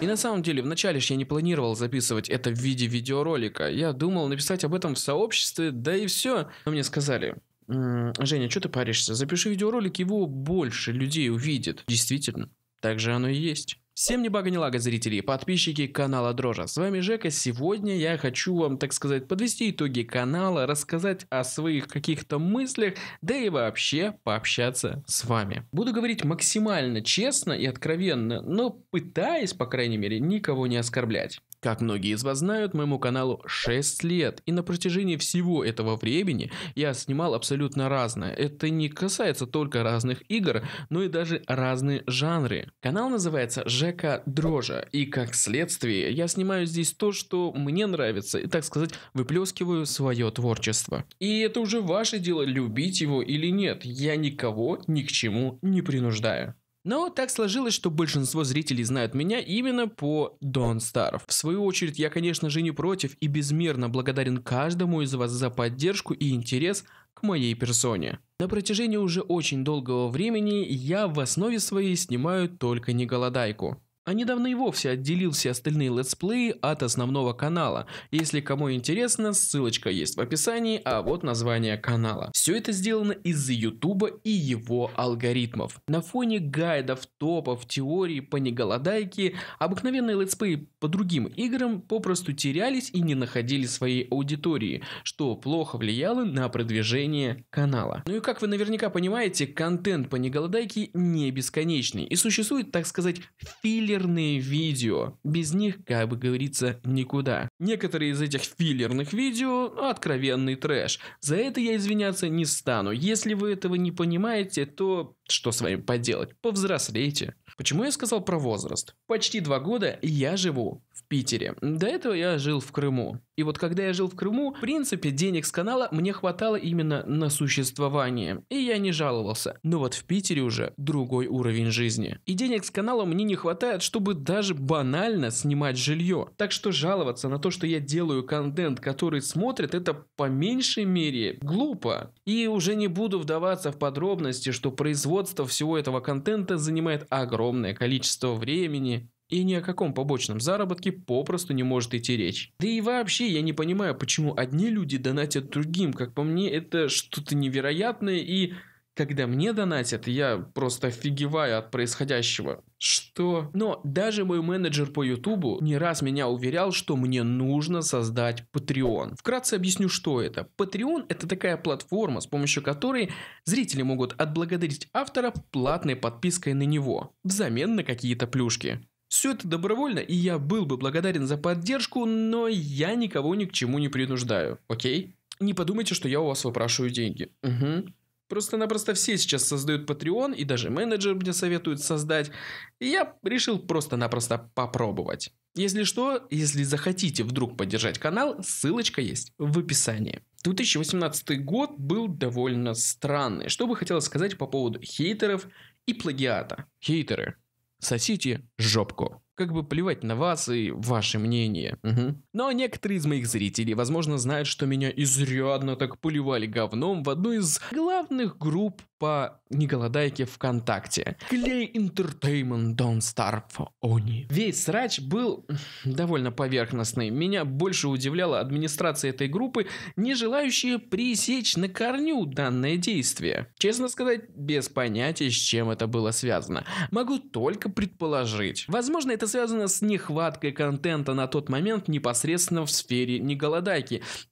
И на самом деле, вначале ж я не планировал записывать это в виде видеоролика. Я думал написать об этом в сообществе, да и все. Но мне сказали, Женя, что ты паришься? Запиши видеоролик, его больше людей увидит. Действительно, так же оно и есть. Всем не бага не лага, зрители и подписчики канала Дрожа. С вами Жека. Сегодня я хочу вам, так сказать, подвести итоги канала, рассказать о своих каких-то мыслях, да и вообще пообщаться с вами. Буду говорить максимально честно и откровенно, но пытаясь, по крайней мере, никого не оскорблять. Как многие из вас знают, моему каналу 6 лет, и на протяжении всего этого времени я снимал абсолютно разное. Это не касается только разных игр, но и даже разные жанры. Канал называется Жека Дрожа, и как следствие я снимаю здесь то, что мне нравится, и так сказать, выплескиваю свое творчество. И это уже ваше дело, любить его или нет. Я никого ни к чему не принуждаю. Но так сложилось, что большинство зрителей знают меня именно по Дон Старов. В свою очередь, я, конечно же, не против и безмерно благодарен каждому из вас за поддержку и интерес к моей персоне. На протяжении уже очень долгого времени я в основе своей снимаю только не голодайку. А недавно и вовсе отделил все остальные летсплеи от основного канала. Если кому интересно, ссылочка есть в описании, а вот название канала. Все это сделано из-за Ютуба и его алгоритмов. На фоне гайдов, топов, теорий по неголодайке, обыкновенные летсплеи по другим играм попросту терялись и не находили своей аудитории, что плохо влияло на продвижение канала. Ну и как вы наверняка понимаете, контент по неголодайке не бесконечный и существует, так сказать, филлер филлерные видео. Без них, как бы говорится, никуда. Некоторые из этих филлерных видео – откровенный трэш. За это я извиняться не стану. Если вы этого не понимаете, то что с вами поделать? Повзрослейте. Почему я сказал про возраст? Почти два года я живу Питере. До этого я жил в Крыму. И вот когда я жил в Крыму, в принципе, денег с канала мне хватало именно на существование. И я не жаловался. Но вот в Питере уже другой уровень жизни. И денег с канала мне не хватает, чтобы даже банально снимать жилье. Так что жаловаться на то, что я делаю контент, который смотрят, это по меньшей мере глупо. И уже не буду вдаваться в подробности, что производство всего этого контента занимает огромное количество времени, и ни о каком побочном заработке попросту не может идти речь. Да и вообще я не понимаю, почему одни люди донатят другим. Как по мне, это что-то невероятное и... Когда мне донатят, я просто офигеваю от происходящего. Что? Но даже мой менеджер по Ютубу не раз меня уверял, что мне нужно создать Patreon. Вкратце объясню, что это. Patreon — это такая платформа, с помощью которой зрители могут отблагодарить автора платной подпиской на него, взамен на какие-то плюшки. Все это добровольно, и я был бы благодарен за поддержку, но я никого ни к чему не принуждаю, окей? Не подумайте, что я у вас выпрашиваю деньги. Угу. Просто-напросто все сейчас создают Patreon, и даже менеджер мне советует создать. И я решил просто-напросто попробовать. Если что, если захотите вдруг поддержать канал, ссылочка есть в описании. 2018 год был довольно странный. Что бы хотелось сказать по поводу хейтеров и плагиата. Хейтеры, сосите жопку. Как бы плевать на вас и ваше мнение. Угу. Но некоторые из моих зрителей, возможно, знают, что меня изрядно так поливали говном в одну из главных групп по «Не ВКонтакте». Клей Entertainment Don't Starve Они. Весь срач был довольно поверхностный. Меня больше удивляла администрация этой группы, не желающая пресечь на корню данное действие. Честно сказать, без понятия, с чем это было связано. Могу только предположить. Возможно, это связано с нехваткой контента на тот момент непосредственно в сфере «Не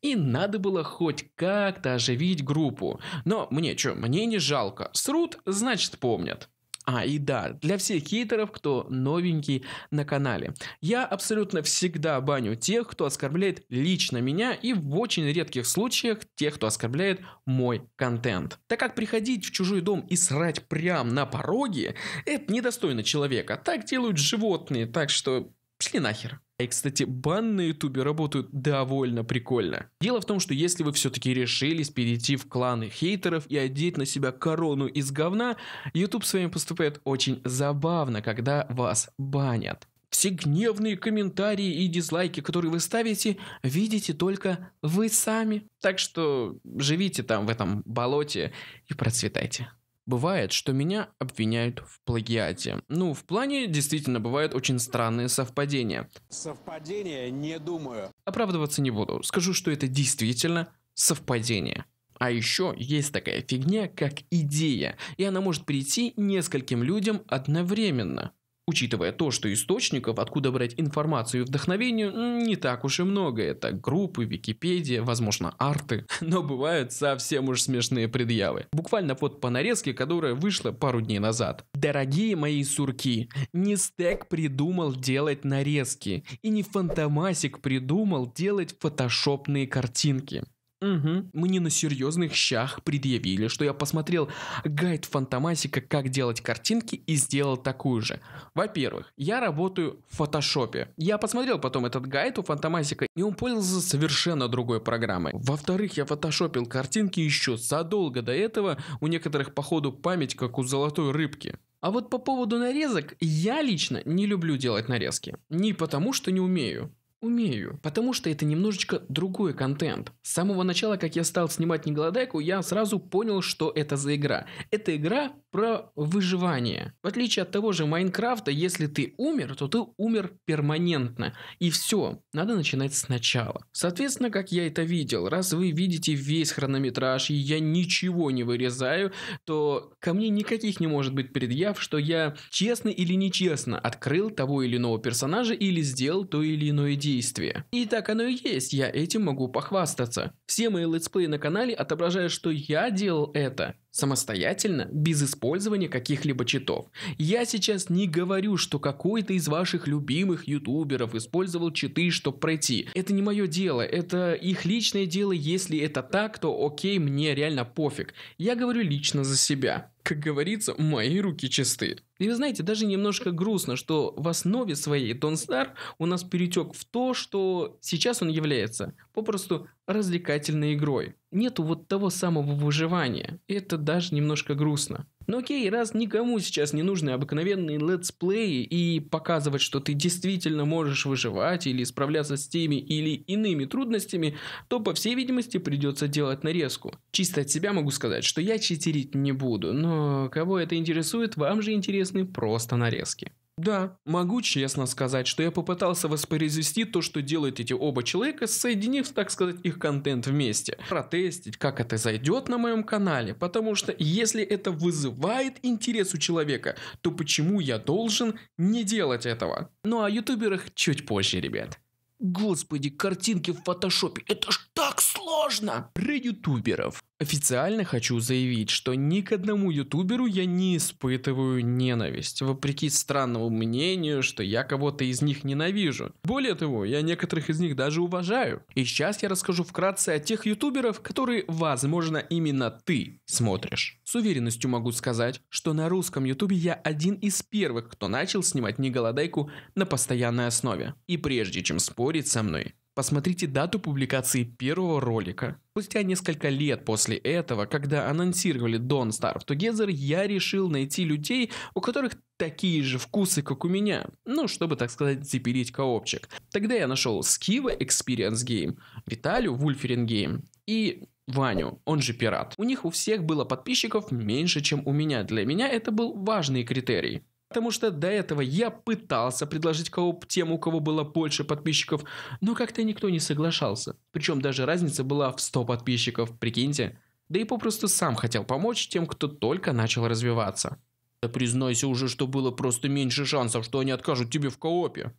И надо было хоть как-то оживить группу. Но мне что, мне не жалко Жалко. Срут, значит помнят. А, и да, для всех хейтеров, кто новенький на канале. Я абсолютно всегда баню тех, кто оскорбляет лично меня и в очень редких случаях тех, кто оскорбляет мой контент. Так как приходить в чужой дом и срать прям на пороге, это недостойно человека. Так делают животные, так что пошли нахер. И, кстати, бан на ютубе работают довольно прикольно. Дело в том, что если вы все-таки решились перейти в кланы хейтеров и одеть на себя корону из говна, YouTube с вами поступает очень забавно, когда вас банят. Все гневные комментарии и дизлайки, которые вы ставите, видите только вы сами. Так что живите там в этом болоте и процветайте. Бывает, что меня обвиняют в плагиате. Ну, в плане действительно бывают очень странные совпадения. Совпадения не думаю. Оправдываться не буду. Скажу, что это действительно совпадение. А еще есть такая фигня, как идея, и она может прийти нескольким людям одновременно. Учитывая то, что источников, откуда брать информацию и вдохновение, не так уж и много. Это группы, Википедия, возможно, арты. Но бывают совсем уж смешные предъявы. Буквально вот по нарезке, которая вышла пару дней назад. Дорогие мои сурки, не стек придумал делать нарезки. И не фантомасик придумал делать фотошопные картинки. Угу. Мне на серьезных щах предъявили, что я посмотрел гайд фантомасика, как делать картинки, и сделал такую же. Во-первых, я работаю в фотошопе. Я посмотрел потом этот гайд у фантомасика, и он пользовался совершенно другой программой. Во-вторых, я фотошопил картинки еще задолго до этого, у некоторых походу, память, как у золотой рыбки. А вот по поводу нарезок, я лично не люблю делать нарезки. Не потому, что не умею, Умею. Потому что это немножечко другой контент. С самого начала, как я стал снимать Неголодайку, я сразу понял, что это за игра. Это игра про выживание. В отличие от того же Майнкрафта, если ты умер, то ты умер перманентно. И все, надо начинать сначала. Соответственно, как я это видел, раз вы видите весь хронометраж, и я ничего не вырезаю, то ко мне никаких не может быть предъяв, что я честно или нечестно открыл того или иного персонажа или сделал то или иное действие действия. И так оно и есть, я этим могу похвастаться. Все мои летсплеи на канале отображают, что я делал это самостоятельно, без использования каких-либо читов. Я сейчас не говорю, что какой-то из ваших любимых ютуберов использовал читы, чтобы пройти. Это не мое дело, это их личное дело. Если это так, то окей, мне реально пофиг. Я говорю лично за себя. Как говорится, мои руки чисты. И вы знаете, даже немножко грустно, что в основе своей Дон Стар у нас перетек в то, что сейчас он является попросту развлекательной игрой. Нету вот того самого выживания. Это даже немножко грустно. Но окей, раз никому сейчас не нужны обыкновенные летсплеи и показывать, что ты действительно можешь выживать или справляться с теми или иными трудностями, то, по всей видимости, придется делать нарезку. Чисто от себя могу сказать, что я читерить не буду, но кого это интересует, вам же интересны просто нарезки. Да, могу честно сказать, что я попытался воспроизвести то, что делают эти оба человека, соединив, так сказать, их контент вместе. Протестить, как это зайдет на моем канале, потому что если это вызывает интерес у человека, то почему я должен не делать этого? Ну о а ютуберах чуть позже, ребят. Господи, картинки в фотошопе, это ж сложно! Про ютуберов. Официально хочу заявить, что ни к одному ютуберу я не испытываю ненависть, вопреки странному мнению, что я кого-то из них ненавижу. Более того, я некоторых из них даже уважаю. И сейчас я расскажу вкратце о тех ютуберов, которые, возможно, именно ты смотришь. С уверенностью могу сказать, что на русском ютубе я один из первых, кто начал снимать неголодайку на постоянной основе. И прежде чем спорить со мной, Посмотрите дату публикации первого ролика. Спустя несколько лет после этого, когда анонсировали Don't Starve Together, я решил найти людей, у которых такие же вкусы, как у меня. Ну, чтобы, так сказать, запилить коопчик. Тогда я нашел Скива Experience Game, Виталю Вульферин Game и Ваню, он же пират. У них у всех было подписчиков меньше, чем у меня. Для меня это был важный критерий. Потому что до этого я пытался предложить кого тем, у кого было больше подписчиков, но как-то никто не соглашался. Причем даже разница была в 100 подписчиков, прикиньте. Да и попросту сам хотел помочь тем, кто только начал развиваться. Да признайся уже, что было просто меньше шансов, что они откажут тебе в коопе.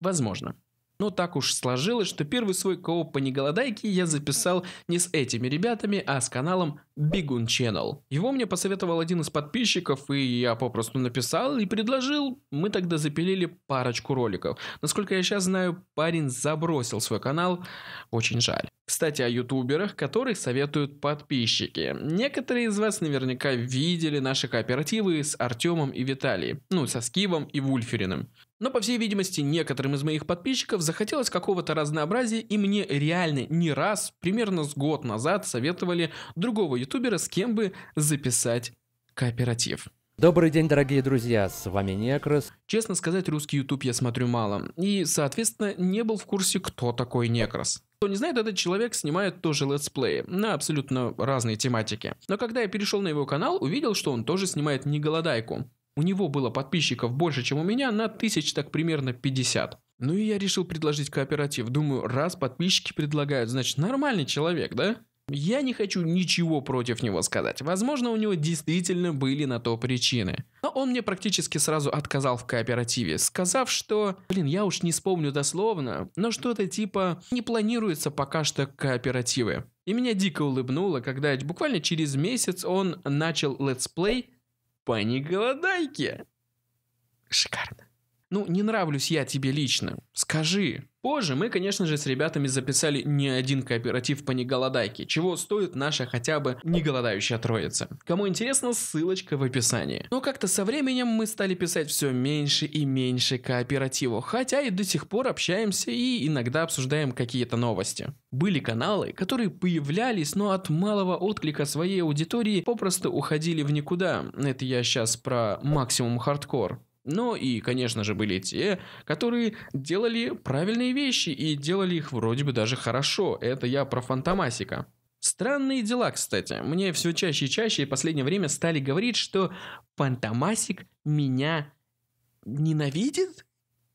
Возможно. Но так уж сложилось, что первый свой кооп по неголодайке я записал не с этими ребятами, а с каналом Бигун Channel. Его мне посоветовал один из подписчиков, и я попросту написал и предложил. Мы тогда запилили парочку роликов. Насколько я сейчас знаю, парень забросил свой канал. Очень жаль. Кстати, о ютуберах, которых советуют подписчики. Некоторые из вас наверняка видели наши кооперативы с Артемом и Виталием. Ну, со Скивом и Вульфериным. Но, по всей видимости, некоторым из моих подписчиков захотелось какого-то разнообразия, и мне реально не раз, примерно с год назад, советовали другого ютубера, с кем бы записать кооператив. Добрый день, дорогие друзья, с вами Некрос. Честно сказать, русский ютуб я смотрю мало, и, соответственно, не был в курсе, кто такой Некрос. Кто не знает, этот человек снимает тоже летсплеи на абсолютно разные тематики. Но когда я перешел на его канал, увидел, что он тоже снимает не голодайку. У него было подписчиков больше, чем у меня, на тысяч так примерно 50. Ну и я решил предложить кооператив. Думаю, раз подписчики предлагают, значит нормальный человек, да? Я не хочу ничего против него сказать. Возможно, у него действительно были на то причины. Но он мне практически сразу отказал в кооперативе, сказав, что, блин, я уж не вспомню дословно, но что-то типа не планируется пока что кооперативы. И меня дико улыбнуло, когда буквально через месяц он начал летсплей пани-голодайке. Шикарно ну, не нравлюсь я тебе лично, скажи. Позже мы, конечно же, с ребятами записали не один кооператив по неголодайке, чего стоит наша хотя бы неголодающая троица. Кому интересно, ссылочка в описании. Но как-то со временем мы стали писать все меньше и меньше кооперативу, хотя и до сих пор общаемся и иногда обсуждаем какие-то новости. Были каналы, которые появлялись, но от малого отклика своей аудитории попросту уходили в никуда. Это я сейчас про максимум хардкор. Но ну и, конечно же, были те, которые делали правильные вещи и делали их вроде бы даже хорошо. Это я про Фантомасика. Странные дела, кстати. Мне все чаще и чаще в последнее время стали говорить, что Фантомасик меня ненавидит?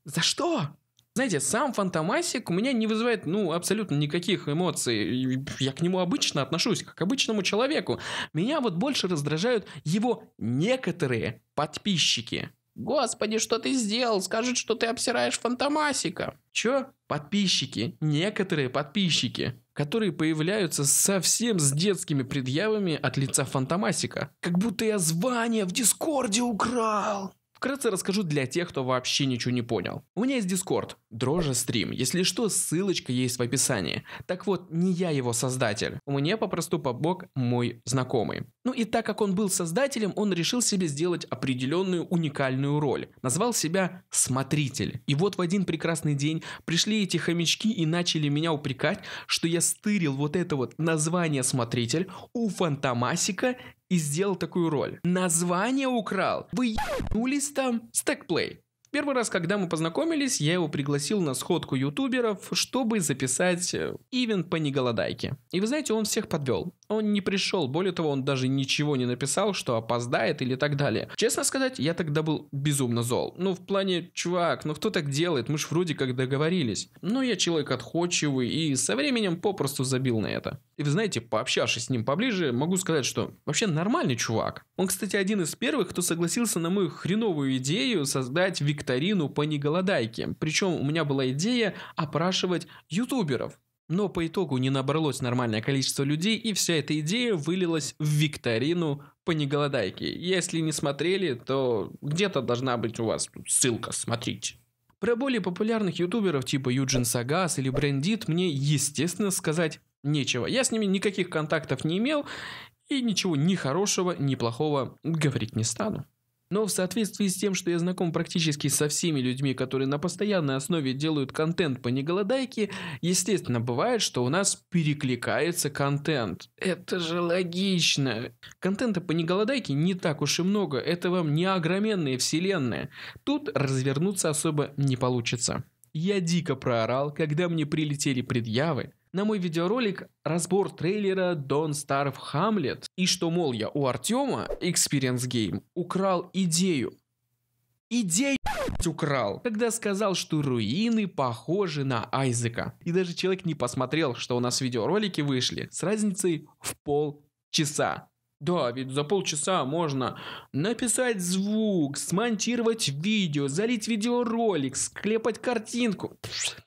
За что? Знаете, сам Фантомасик у меня не вызывает, ну, абсолютно никаких эмоций. Я к нему обычно отношусь, как к обычному человеку. Меня вот больше раздражают его некоторые подписчики. «Господи, что ты сделал? Скажет, что ты обсираешь фантомасика!» Чё? Подписчики, некоторые подписчики, которые появляются совсем с детскими предъявами от лица фантомасика. Как будто я звание в Дискорде украл! Вкратце расскажу для тех, кто вообще ничего не понял. У меня есть Дискорд, Дрожа Стрим. Если что, ссылочка есть в описании. Так вот, не я его создатель. Мне попросту по бок мой знакомый. Ну и так как он был создателем, он решил себе сделать определенную уникальную роль. Назвал себя «Смотритель». И вот в один прекрасный день пришли эти хомячки и начали меня упрекать, что я стырил вот это вот название «Смотритель» у Фантомасика и сделал такую роль. Название украл. Вы ебнулись там? Стэкплей. Первый раз, когда мы познакомились, я его пригласил на сходку ютуберов, чтобы записать э, ивент по неголодайке. И вы знаете, он всех подвел. Он не пришел, более того, он даже ничего не написал, что опоздает или так далее. Честно сказать, я тогда был безумно зол. Ну, в плане, чувак, ну кто так делает? Мы ж вроде как договорились. Но я человек отходчивый и со временем попросту забил на это. И вы знаете, пообщавшись с ним поближе, могу сказать, что вообще нормальный чувак. Он, кстати, один из первых, кто согласился на мою хреновую идею создать вик викторину по неголодайке. Причем у меня была идея опрашивать ютуберов. Но по итогу не набралось нормальное количество людей, и вся эта идея вылилась в викторину по неголодайке. Если не смотрели, то где-то должна быть у вас ссылка, смотрите. Про более популярных ютуберов типа Юджин Сагас или Брендит мне, естественно, сказать нечего. Я с ними никаких контактов не имел и ничего ни хорошего, ни плохого говорить не стану. Но в соответствии с тем, что я знаком практически со всеми людьми, которые на постоянной основе делают контент по неголодайке, естественно, бывает, что у нас перекликается контент. Это же логично. Контента по неголодайке не так уж и много, это вам не огроменная вселенная. Тут развернуться особо не получится. Я дико проорал, когда мне прилетели предъявы, на мой видеоролик разбор трейлера Don't Starve Hamlet и что, мол, я у Артема Experience Game украл идею. Идею украл, когда сказал, что руины похожи на Айзека. И даже человек не посмотрел, что у нас видеоролики вышли с разницей в полчаса. Да, ведь за полчаса можно написать звук, смонтировать видео, залить видеоролик, склепать картинку.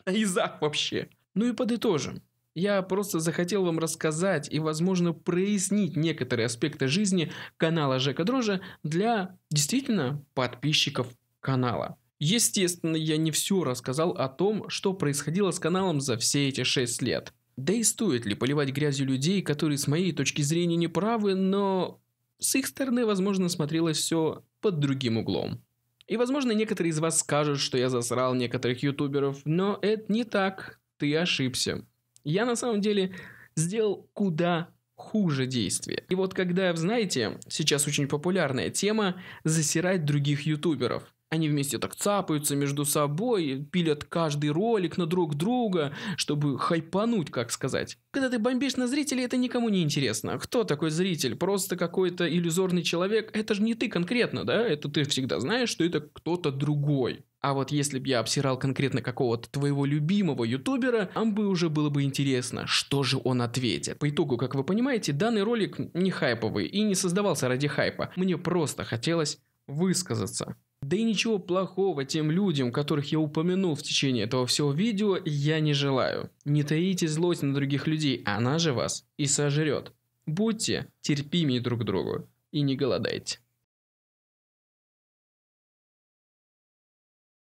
И вообще. Ну и подытожим. Я просто захотел вам рассказать и, возможно, прояснить некоторые аспекты жизни канала Жека Дрожа для, действительно, подписчиков канала. Естественно, я не все рассказал о том, что происходило с каналом за все эти 6 лет. Да и стоит ли поливать грязью людей, которые с моей точки зрения не правы, но с их стороны, возможно, смотрелось все под другим углом. И, возможно, некоторые из вас скажут, что я засрал некоторых ютуберов, но это не так, ты ошибся. Я на самом деле сделал куда хуже действие. И вот когда, знаете, сейчас очень популярная тема засирать других ютуберов. Они вместе так цапаются между собой, пилят каждый ролик на друг друга, чтобы хайпануть, как сказать. Когда ты бомбишь на зрителей, это никому не интересно. Кто такой зритель? Просто какой-то иллюзорный человек. Это же не ты конкретно, да? Это ты всегда знаешь, что это кто-то другой. А вот если бы я обсирал конкретно какого-то твоего любимого ютубера, там бы уже было бы интересно, что же он ответит. По итогу, как вы понимаете, данный ролик не хайповый и не создавался ради хайпа. Мне просто хотелось высказаться. Да и ничего плохого тем людям, которых я упомянул в течение этого всего видео, я не желаю. Не таите злость на других людей, она же вас и сожрет. Будьте терпимее друг к другу и не голодайте.